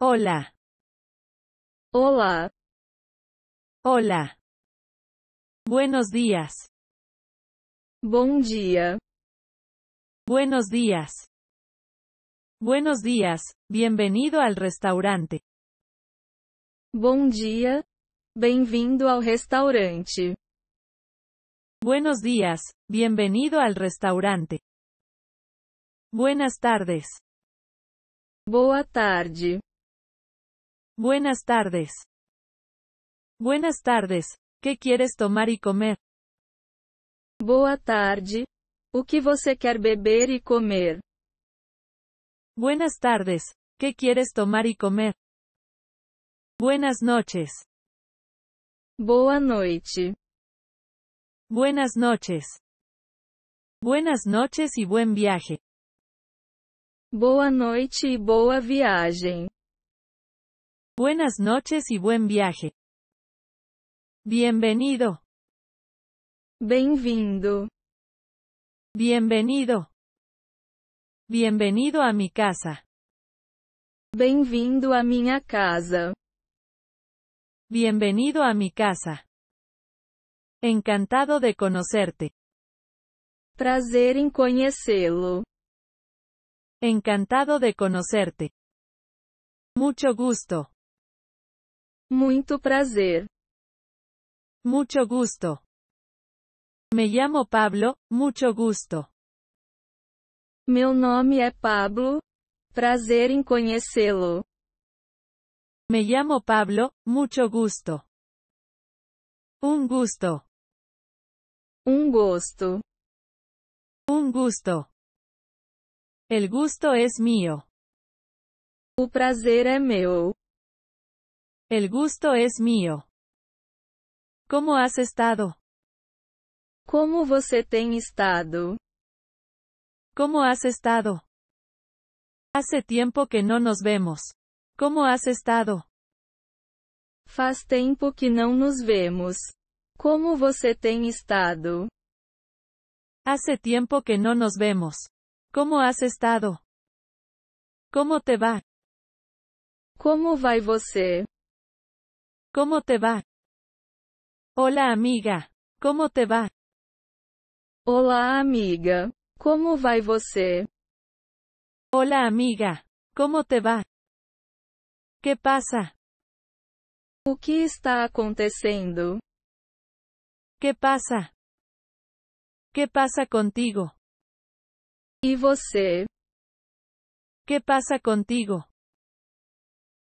Hola. Hola. Hola. Buenos días. Bom día Buenos días. Buenos días, bienvenido al restaurante. Bom dia. Bem-vindo restaurante. Buenos días, bienvenido al restaurante. Buenas tardes. Boa tarde. Buenas tardes. Buenas tardes. ¿Qué quieres tomar y comer? Boa tarde. O que você quer beber e comer? Buenas tardes. ¿Qué quieres tomar y comer? Buenas noches. Boa noite. Buenas noches. Buenas noches y buen viaje. Boa noite y e boa viagem. Buenas noches y buen viaje. Bienvenido. bienvenido Bienvenido. Bienvenido a mi casa. bienvenido a mi casa. Bienvenido a mi casa. Encantado de conocerte. Prazer en em conocerlo. Encantado de conocerte. Mucho gusto. Muito prazer. Mucho gusto. Me llamo Pablo, mucho gusto. Meu nome é Pablo. Prazer em conhecê-lo. Me llamo Pablo, mucho gusto. Un gusto. Un gusto. Un gusto. El gusto es mío. O prazer é meu. El gusto es mío. ¿Cómo has estado? ¿Cómo você tem estado? ¿Cómo has estado? Hace tiempo que no nos vemos. ¿Cómo has estado? Faz tiempo que no nos vemos. ¿Cómo você tem estado? Hace tiempo que no nos vemos. ¿Cómo has estado? ¿Cómo te va? ¿Cómo va? você? ¿Cómo te va? Hola amiga. ¿cómo te va? Hola amiga. ¿cómo va usted? Hola amiga. ¿cómo te va? ¿Qué pasa? O qué está aconteciendo? ¿Qué pasa? ¿Qué pasa contigo? ¿Y e você? ¿Qué pasa contigo?